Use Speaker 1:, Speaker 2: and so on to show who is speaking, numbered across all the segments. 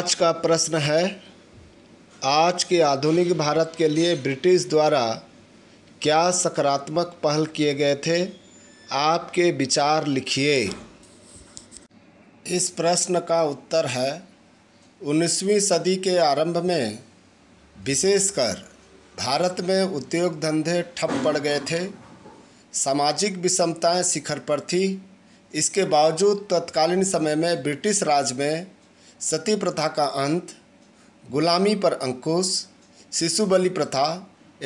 Speaker 1: आज का प्रश्न है आज के आधुनिक भारत के लिए ब्रिटिश द्वारा क्या सकारात्मक पहल किए गए थे आपके विचार लिखिए इस प्रश्न का उत्तर है उन्नीसवीं सदी के आरंभ में विशेषकर भारत में उद्योग धंधे ठप पड़ गए थे सामाजिक विषमताएं शिखर पर थी इसके बावजूद तत्कालीन समय में ब्रिटिश राज में सती प्रथा का अंत गुलामी पर अंकुश शिशु बलि प्रथा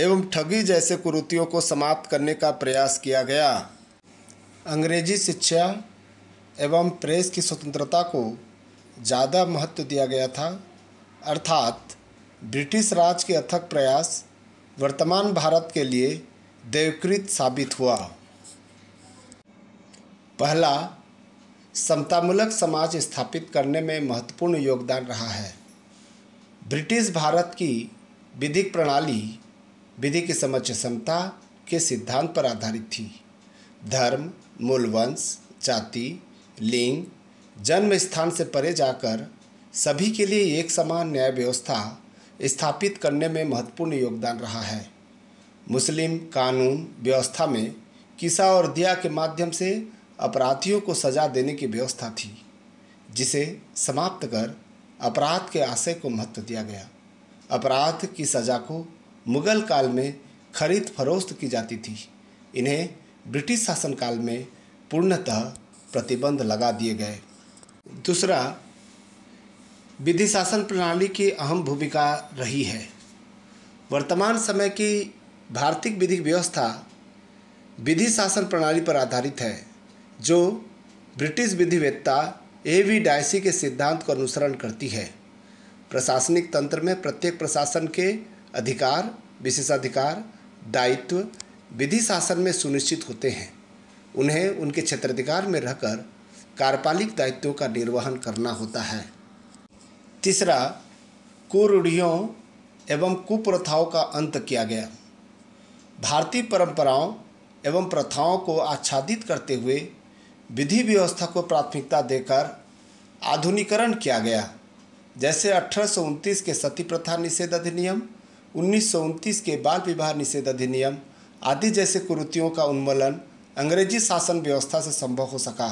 Speaker 1: एवं ठगी जैसे कुरूतियों को समाप्त करने का प्रयास किया गया अंग्रेजी शिक्षा एवं प्रेस की स्वतंत्रता को ज़्यादा महत्व दिया गया था अर्थात ब्रिटिश राज के अथक प्रयास वर्तमान भारत के लिए देवकृत साबित हुआ पहला समतामूलक समाज स्थापित करने में महत्वपूर्ण योगदान रहा है ब्रिटिश भारत की विधिक प्रणाली विधि की समझ समता के सिद्धांत पर आधारित थी धर्म मूलवंश जाति लिंग जन्म स्थान से परे जाकर सभी के लिए एक समान न्याय व्यवस्था स्थापित करने में महत्वपूर्ण योगदान रहा है मुस्लिम कानून व्यवस्था में किसा और दिया के माध्यम से अपराधियों को सजा देने की व्यवस्था थी जिसे समाप्त कर अपराध के आशय को महत्व दिया गया अपराध की सज़ा को मुगल काल में खरीद फरोख्त की जाती थी इन्हें ब्रिटिश शासनकाल में पूर्णतः प्रतिबंध लगा दिए गए दूसरा विधि शासन प्रणाली की अहम भूमिका रही है वर्तमान समय की भारतीय विधि व्यवस्था विधि शासन प्रणाली पर आधारित है जो ब्रिटिश विधिवेत्ता ए वी डायसी के सिद्धांत का अनुसरण करती है प्रशासनिक तंत्र में प्रत्येक प्रशासन के अधिकार विशेषाधिकार दायित्व विधि शासन में सुनिश्चित होते हैं उन्हें उनके क्षेत्राधिकार में रहकर कार्यपालिक दायित्वों का निर्वहन करना होता है तीसरा कुरूढ़ियों एवं कुप्रथाओं का अंत किया गया भारतीय परंपराओं एवं प्रथाओं को आच्छादित करते हुए विधि व्यवस्था को प्राथमिकता देकर आधुनिकरण किया गया जैसे अठारह के सती प्रथा निषेध अधिनियम उन्नीस के बाल विवाह निषेध अधिनियम आदि जैसे कुरुतियों का उन्मूलन अंग्रेजी शासन व्यवस्था से संभव हो सका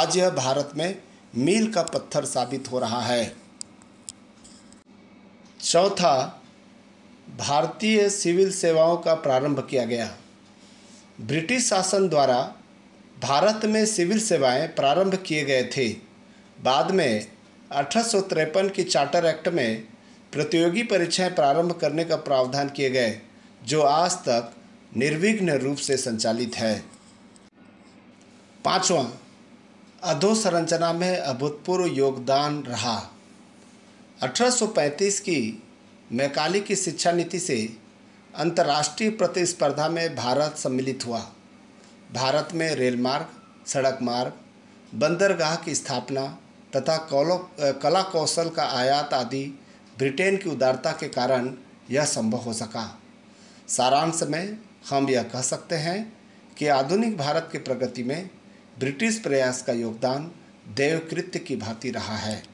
Speaker 1: आज यह भारत में मील का पत्थर साबित हो रहा है चौथा भारतीय सिविल सेवाओं का प्रारंभ किया गया ब्रिटिश शासन द्वारा भारत में सिविल सेवाएं प्रारंभ किए गए थे बाद में अठारह के चार्टर एक्ट में प्रतियोगी परीक्षाएं प्रारंभ करने का प्रावधान किए गए जो आज तक निर्विघ्न रूप से संचालित है पांचवा अधोसंरचना में अभूतपूर्व योगदान रहा 1835 की मैकाली की शिक्षा नीति से अंतर्राष्ट्रीय प्रतिस्पर्धा में भारत सम्मिलित हुआ भारत में रेल मार्ग सड़क मार्ग बंदरगाह की स्थापना तथा कौलो कला कौशल का आयात आदि ब्रिटेन की उदारता के कारण यह संभव हो सका सारांश में हम यह कह सकते हैं कि आधुनिक भारत की प्रगति में ब्रिटिश प्रयास का योगदान देवकृत्य की भांति रहा है